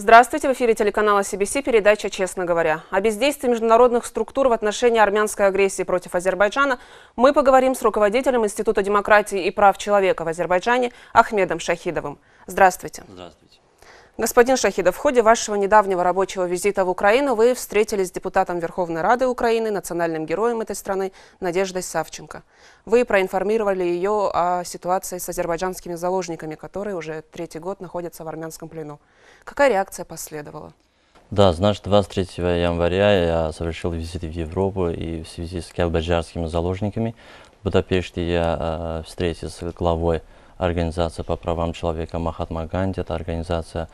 Здравствуйте, в эфире телеканала CBC передача «Честно говоря». О бездействии международных структур в отношении армянской агрессии против Азербайджана мы поговорим с руководителем Института демократии и прав человека в Азербайджане Ахмедом Шахидовым. Здравствуйте. Здравствуйте. Господин Шахидов, в ходе вашего недавнего рабочего визита в Украину вы встретились с депутатом Верховной Рады Украины, национальным героем этой страны Надеждой Савченко. Вы проинформировали ее о ситуации с азербайджанскими заложниками, которые уже третий год находятся в армянском плену. Какая реакция последовала? Да, значит, 23 января я совершил визит в Европу и в связи с азербайджанскими заложниками. В Будапеште я э, встретился с главой организация по правам человека Махатма Ганди, эта организация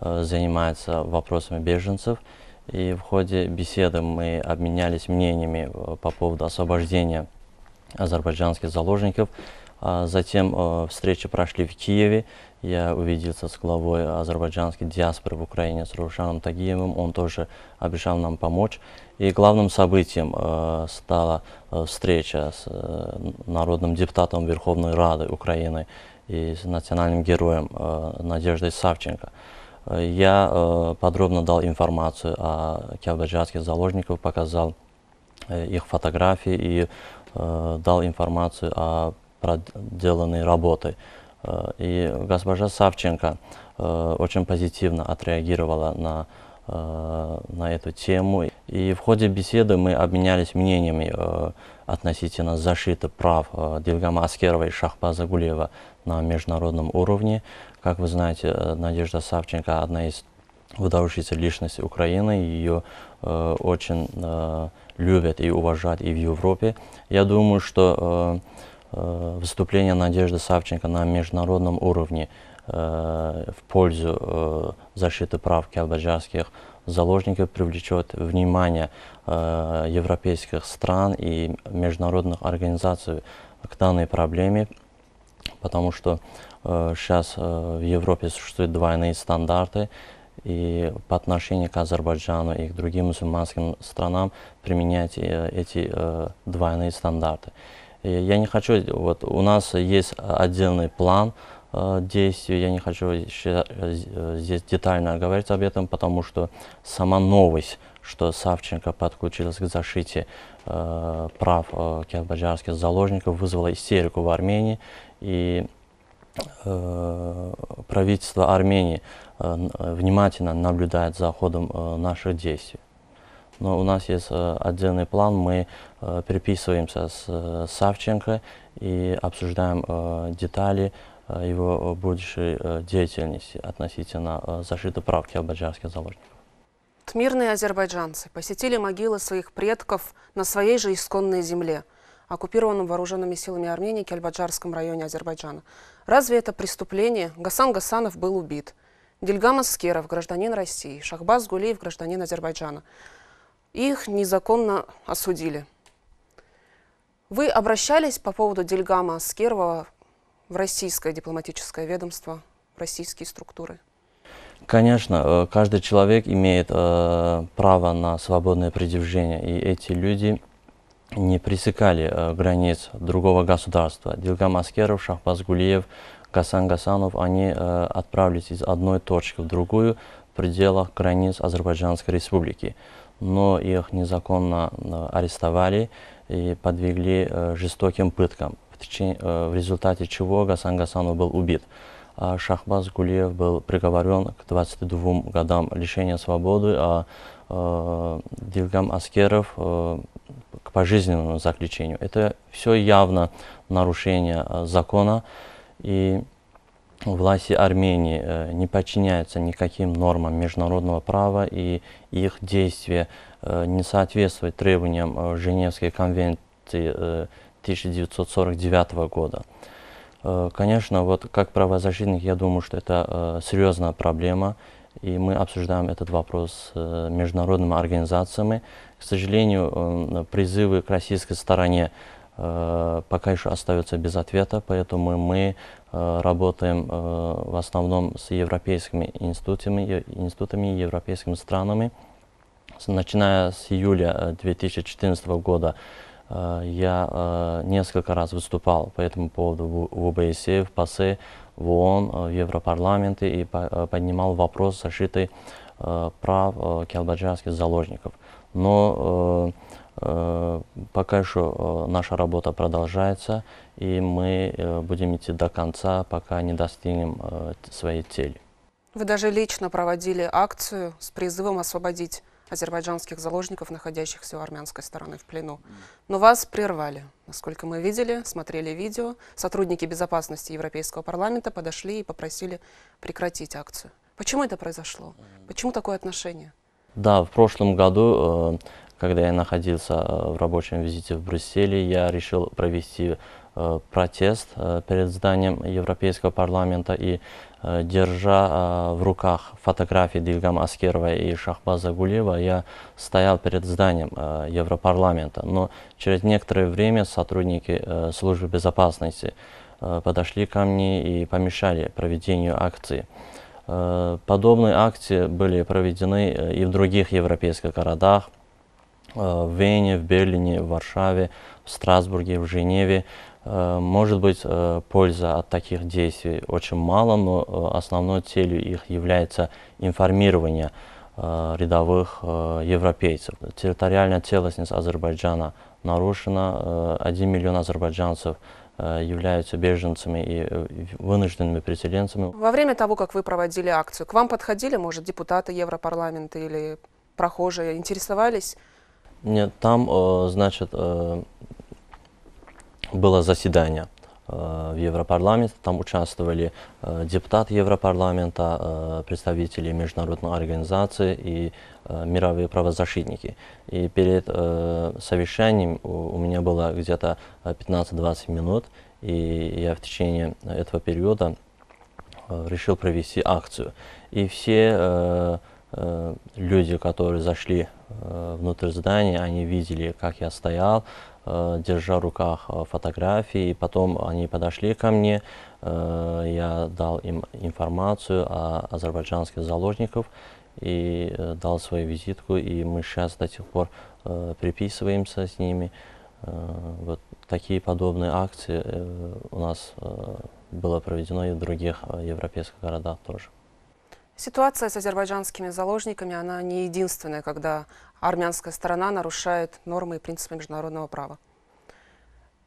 э, занимается вопросами беженцев. И в ходе беседы мы обменялись мнениями э, по поводу освобождения азербайджанских заложников. А затем э, встречи прошли в Киеве. Я увиделся с главой азербайджанской диаспоры в Украине, с Рушаном Тагиевым. Он тоже обещал нам помочь. И главным событием стала встреча с народным депутатом Верховной Рады Украины и с национальным героем э, Надеждой Савченко. Э, я э, подробно дал информацию о киабаджатских заложниках, показал их фотографии и дал информацию о проделанной работе. И госпожа Савченко очень позитивно отреагировала на, на эту тему. И в ходе беседы мы обменялись мнениями относительно защиты прав Дильгама Аскерова и Шахпаза Гулеева на международном уровне. Как вы знаете, э, Надежда Савченко одна из выдающихся личностей Украины, ее э, очень э, любят и уважают и в Европе. Я думаю, что э, э, выступление Надежды Савченко на международном уровне э, в пользу э, защиты прав калбаджарских заложников привлечет внимание э, европейских стран и международных организаций к данной проблеме потому что э, сейчас э, в Европе существуют двойные стандарты, и по отношению к Азербайджану и к другим мусульманским странам применять э, эти э, двойные стандарты. И я не хочу, вот у нас есть отдельный план э, действий, я не хочу еще, э, э, здесь детально говорить об этом, потому что сама новость что Савченко подключилась к защите э, прав э, киазбаджарских заложников, вызвала истерику в Армении, и э, правительство Армении э, э, внимательно наблюдает за ходом э, наших действий. Но у нас есть э, отдельный план, мы э, переписываемся с э, Савченко и обсуждаем э, детали э, его э, будущей деятельности относительно э, защиты прав киазбаджарских заложников. Мирные азербайджанцы посетили могилы своих предков на своей же исконной земле, оккупированном вооруженными силами Армении Кельбаджарском районе Азербайджана. Разве это преступление? Гасан Гасанов был убит. Дильгам Аскеров – гражданин России, Шахбаз Гулеев – гражданин Азербайджана. Их незаконно осудили. Вы обращались по поводу Дильгама Аскерова в российское дипломатическое ведомство, в российские структуры? Конечно, э, каждый человек имеет э, право на свободное предъявление, и эти люди не пресекали э, границ другого государства. Дилгам Аскеров, Шахбаз Гулиев, Гасан Гасанов, они э, отправились из одной точки в другую в пределах границ Азербайджанской республики. Но их незаконно арестовали и подвергли жестоким пыткам, в, в результате чего Гасан Гасанов был убит. А Шахбаз Гулиев был приговорен к 22 годам лишения свободы, а, а Дилгам Аскеров э, к пожизненному заключению. Это все явно нарушение э, закона, и власти Армении э, не подчиняются никаким нормам международного права, и их действия не соответствуют требованиям Женевской конвенции 1949 года. Э, конечно, вот как правозащитник, я думаю, что это э, серьезная проблема, и мы обсуждаем этот вопрос с э, международными организациями. К сожалению, призывы к российской стороне пока еще остаются без ответа, поэтому мы работаем в основном с европейскими институтами, институтами и европейскими странами. Начиная с июля 2014 года Э, я э, несколько раз выступал по этому поводу в ОБСЕ, в ПАСЕ, в ООН, э, в Европарламенте и поднимал вопрос защиты прав калбаджарских заложников. Но пока еще наша работа продолжается, и мы будем идти до конца, пока не достигнем своей цели. Вы даже лично проводили акцию с призывом освободить азербайджанских заложников, находящихся у армянской стороны в плену. Но вас прервали. Насколько мы видели, смотрели видео, сотрудники безопасности Европейского парламента подошли и попросили прекратить акцию. Почему это произошло? Почему такое отношение? Да, в прошлом году, э, когда я находился э, в рабочем визите в Брюсселе, я решил провести э, протест перед зданием Европейского парламента и Э, держа э, в руках фотографии Дильгам Аскерова и Шахбаза Гулиева, я стоял перед зданием э, Европарламента. Но через некоторое время сотрудники службы безопасности подошли ко мне и помешали проведению акции. Подобные акции были проведены и в других европейских городах, в Вене, в Берлине, в Варшаве, в Страсбурге, в Женеве. Э, может быть, э, польза от таких действий очень мало, но э, основной целью их является информирование рядовых европейцев. Территориальная целостность Азербайджана нарушена, Один миллион азербайджанцев являются беженцами и вынужденными переселенцами. Во время того, как вы проводили акцию, к вам подходили, может, депутаты Европарламента или прохожие, интересовались? Нет, там, значит, было заседание э, в Европарламент. Там участвовали э, депутаты Европарламента, э, представители международной организации и мировые правозащитники. И перед совещанием у меня было где-то 15-20 минут, и я в течение этого периода решил провести акцию. И все Э, люди, которые зашли э, внутрь здания, они видели, как я стоял, э, держа в руках фотографии, и потом они подошли ко мне, я дал им информацию о азербайджанских заложников и дал свою визитку, и мы сейчас до сих пор приписываемся с ними. Вот такие подобные акции у нас было проведено и в других европейских городах тоже. Ситуация с азербайджанскими заложниками, она не единственная, когда армянская сторона нарушает нормы и принципы международного права.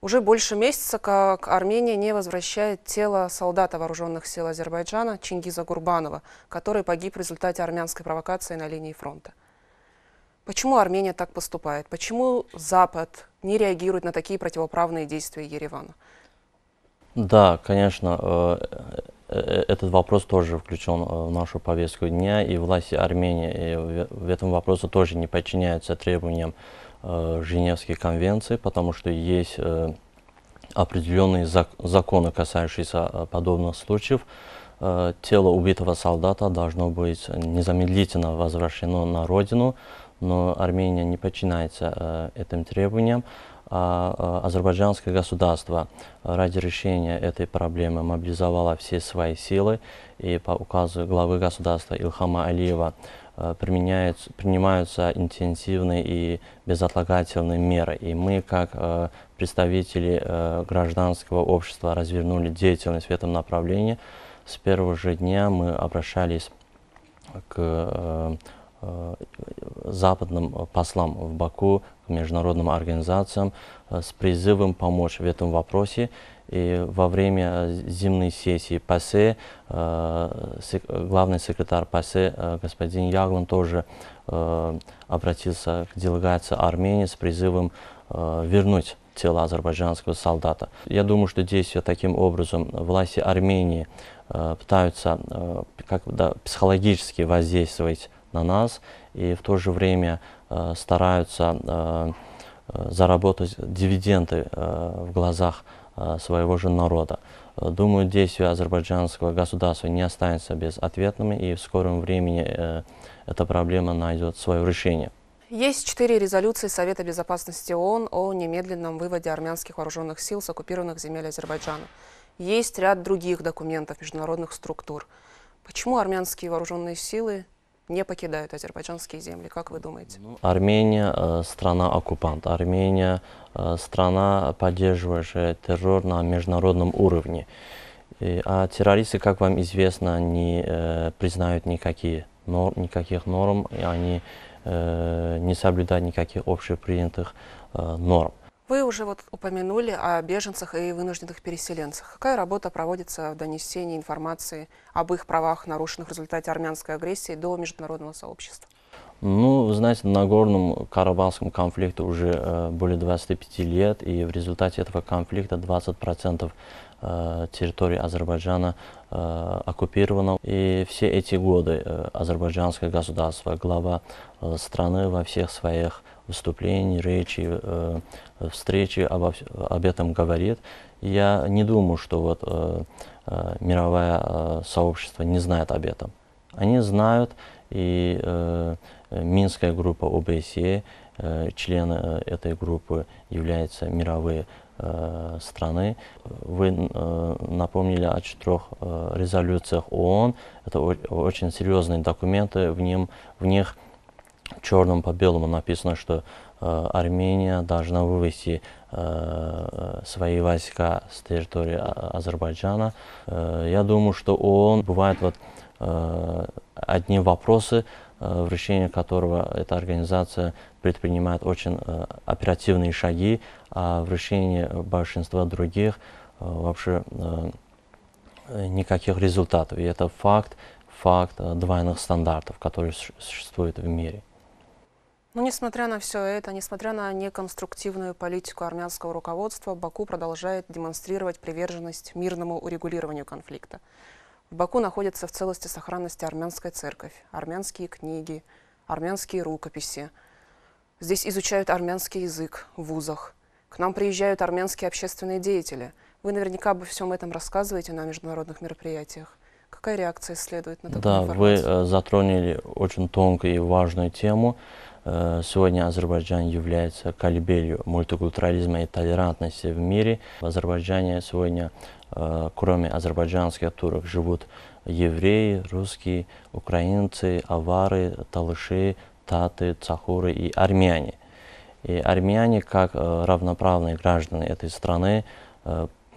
Уже больше месяца, как Армения не возвращает тело солдата вооруженных сил Азербайджана Чингиза Гурбанова, который погиб в результате армянской провокации на линии фронта. Почему Армения так поступает? Почему Запад не реагирует на такие противоправные действия Еревана? Да, конечно, э, Э, этот вопрос тоже включен э, в нашу повестку дня, и власти Армении в этом вопросе тоже не подчиняются требованиям э, Женевской конвенции, потому что есть определенные законы, касающиеся подобных случаев. Тело убитого солдата должно быть незамедлительно возвращено на родину, но Армения не подчиняется этим требованиям. А, а, азербайджанское государство э, ради решения этой проблемы мобилизовало все свои силы и по указу главы государства Илхама Алиева э, применяются, принимаются интенсивные и безотлагательные меры. И мы, как э, представители э, гражданского общества, развернули деятельность в этом направлении. С первого же дня мы обращались к э, Э, западным послам в Баку, к международным организациям э, с призывом помочь в этом вопросе. И во время зимней сессии ПАСЕ, э, главный секретарь ПАСЕ господин Яглан тоже обратился к делегации Армении с призывом вернуть тело азербайджанского солдата. Я думаю, что действия таким образом власти Армении пытаются как, да, психологически воздействовать на нас и в то же время э, стараются э, э заработать дивиденды э, в глазах э, своего же народа. Э, думаю, действия азербайджанского государства не останется безответными, и в скором времени э, эта проблема найдет свое решение. Есть четыре резолюции Совета Безопасности ООН о немедленном выводе армянских вооруженных сил с оккупированных земель Азербайджана. Есть ряд других документов международных структур. Почему армянские вооруженные силы не покидают азербайджанские земли. Как вы думаете? Ну, Армения э, – страна-оккупант. Армения э, – страна, поддерживающая террор на международном уровне. И, а террористы, как вам известно, не э, признают никакие нор, никаких норм, и они э, не соблюдают никаких общепринятых э, норм. Вы уже вот упомянули о беженцах и вынужденных переселенцах. Какая работа проводится в донесении информации об их правах, нарушенных в результате армянской агрессии, до международного сообщества? Ну, вы знаете, на Горном Карабахском конфликте уже э, более 25 лет, и в результате этого конфликта 20% э, территории Азербайджана э, оккупировано. И все эти годы э, азербайджанское государство, глава э, страны во всех своих выступлений, речи, э, встречи обо, об этом говорит. Я не думаю, что вот, э, э, мировое э, сообщество не знает об этом. Они знают, и э, Минская группа ОБСЕ, э, члены э, этой группы являются мировые э, страны. Вы э, напомнили о четырех э, резолюциях ООН. Это о- очень серьезные документы, в, нем, в них черным по белому написано, что э, Армения должна вывести э, свои войска с территории а Азербайджана. Э, я думаю, что ООН бывает вот э, одни вопросы, э, в решении которого эта организация предпринимает очень э, оперативные шаги, а в решении большинства других э, вообще э, никаких результатов. И это факт, факт э, двойных стандартов, которые существуют в мире. Но ну, несмотря на все это, несмотря на неконструктивную политику армянского руководства, Баку продолжает демонстрировать приверженность мирному урегулированию конфликта. В Баку находится в целости сохранности армянская церковь, армянские книги, армянские рукописи. Здесь изучают армянский язык в вузах. К нам приезжают армянские общественные деятели. Вы наверняка обо всем этом рассказываете на международных мероприятиях. Какая реакция следует на такую да, информацию? Да, э, вы затронули очень тонкую и важную тему – Э, сегодня Азербайджан является колыбелью мультикультурализма и толерантности в мире. В Азербайджане сегодня, э, кроме азербайджанских турок, живут евреи, русские, украинцы, авары, талыши, таты, цахуры и армяне. И армяне, как э, равноправные граждане этой страны,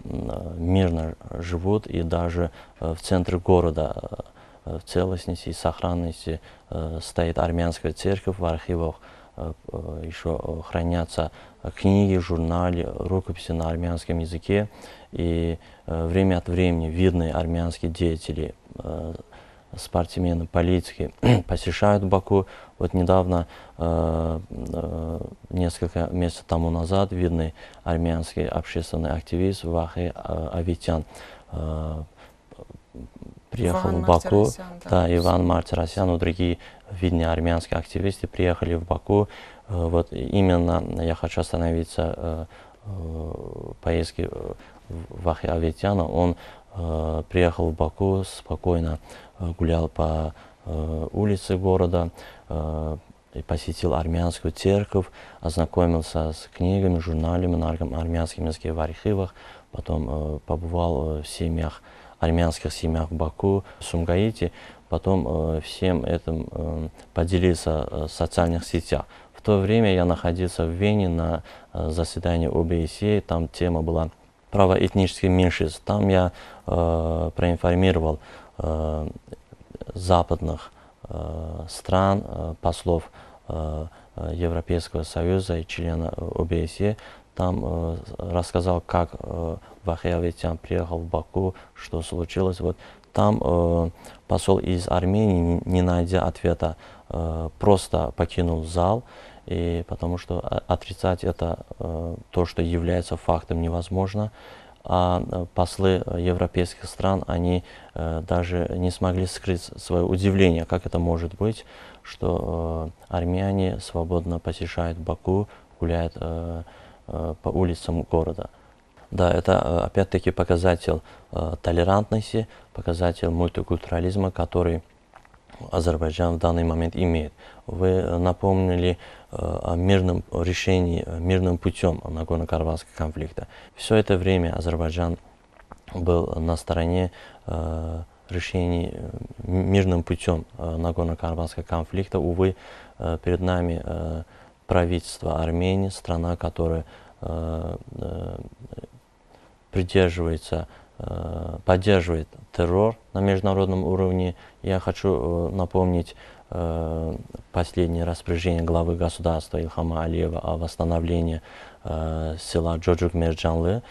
мирно живут и даже в центре города в э, целостности и сохранности э, стоит армянская церковь в архивах, э, еще хранятся книги, журналы, рукописи на армянском языке. И время от времени видные армянские деятели, спортсмены, политики посещают Баку. Вот недавно, несколько месяцев тому назад, видный армянский общественный активист Вахи Авитян приехал Иван в Баку. Да, да, Иван Мартиросян но другие видные армянские активисты приехали в Баку. Э, вот именно я хочу остановиться э, э, поездки Вахи Аветяна. Он приехал в Баку, спокойно гулял по улице города, посетил армянскую церковь, ознакомился с книгами, журналами на армянском языке в архивах, потом побывал в семьях армянских семьях в Баку, в Сумгаите, потом э, всем этим э, поделиться э, в социальных сетях. В то время я находился в Вене на э, заседании ОБСЕ, там тема была право этнических меньшинств. Там я э, проинформировал э, западных э, стран, э, послов э, э Европейского Союза и члена э, ОБСЕ там э, рассказал, как э, Вахиавитян приехал в Баку, что случилось. Вот там э, посол из Армении, не найдя ответа, просто покинул зал, и потому что отрицать это то, что является фактом, невозможно. А послы европейских стран, они даже не смогли скрыть свое удивление, как это может быть, что армяне свободно посещают Баку, гуляют Э, по улицам города. Да, это э, опять-таки показатель э, толерантности, показатель мультикультурализма, который Азербайджан в данный момент имеет. Вы напомнили о мирном решении, мирным путем Нагорно-Карабахского конфликта. Все это время Азербайджан был на стороне решений мирным путем Нагорно-Карабахского конфликта. Увы, перед нами правительство Армении, страна, которая э, э, придерживается, э, поддерживает террор на международном уровне. Я хочу напомнить последнее распоряжение главы государства Ильхама Алиева о восстановлении села Джоджук Мерджанлы.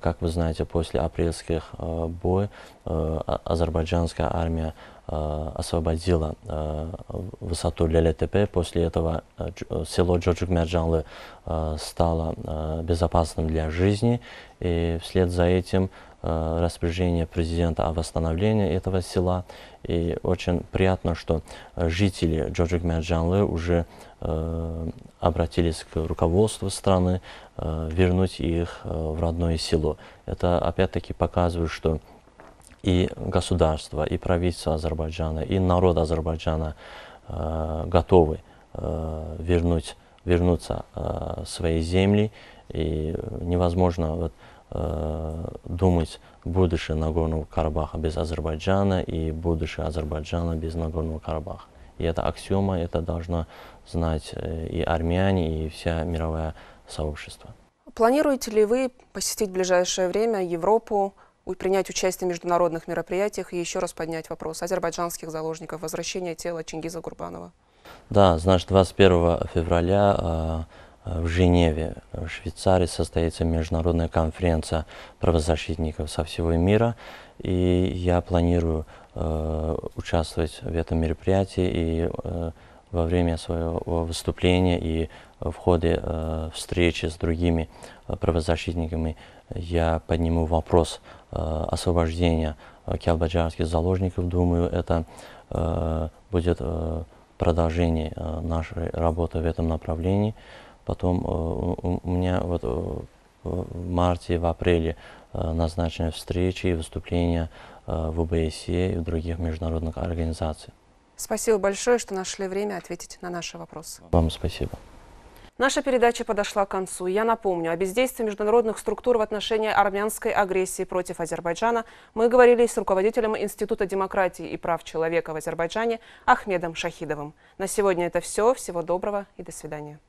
Как вы знаете, после апрельских бой а-, азербайджанская армия Э, освободила э, высоту Леле-ТП. После этого э, село Джоджук-Мерджанлы стало безопасным для жизни. И вслед за этим распоряжение президента о восстановлении этого села. И очень приятно, что жители Джоджук-Мерджанлы уже обратились к руководству страны, вернуть их в родное село. Это опять-таки показывает, что и государство, и правительство Азербайджана, и народ Азербайджана э, готовы э, вернуть, вернуться э, своей земли. И невозможно вот, э, думать будущее Нагорного Карабаха без Азербайджана и будущее Азербайджана без Нагорного Карабаха. И это аксиома, это должно знать э, и армяне, и вся мировое сообщество. Планируете ли вы посетить в ближайшее время Европу, принять участие в международных мероприятиях и еще раз поднять вопрос азербайджанских заложников, возвращения тела Чингиза Гурбанова. Да, значит, 21 февраля а, а, в Женеве, э, в Швейцарии, состоится международная конференция правозащитников со всего мира. И я планирую э, участвовать в этом мероприятии и э, во время своего выступления и в ходе встречи с другими правозащитниками я подниму вопрос э, освобождения э, киалбаджарских заложников. Думаю, это э, будет продолжение нашей работы в этом направлении. Потом у меня вот в марте, в апреле назначены встречи и выступления в ОБСЕ и в других международных организациях. Спасибо большое, что нашли время ответить на наши вопросы. Вам спасибо. Наша передача подошла к концу. Я напомню, о бездействии международных структур в отношении армянской агрессии против Азербайджана мы говорили с руководителем Института демократии и прав человека в Азербайджане Ахмедом Шахидовым. На сегодня это все. Всего доброго и до свидания.